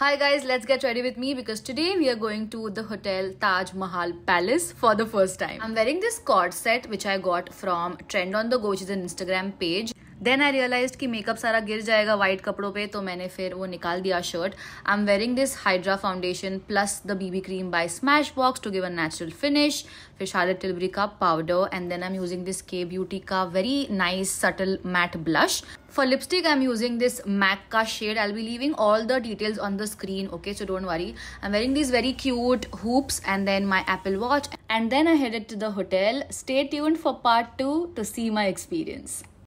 Hi guys, let's get ready with me because today we are going to the hotel Taj Mahal Palace for the first time. I'm wearing this cord set which I got from Trend on the Go which is an Instagram page. Then I realise कि makeup सारा गिर जाएगा white कपड़ों पे तो मैंने फिर वो निकाल दिया shirt I am wearing this hydra foundation plus the BB cream by Smashbox to give a natural finish फिर शार्लेट टिलबरी का powder and then I am using this K beauty का very nice subtle matte blush for lipstick I am using this MAC का shade I be leaving all the details on the screen okay so don't worry I am wearing this very cute hoops and then my Apple Watch. And then I headed to the hotel stay tune for part two to see my experience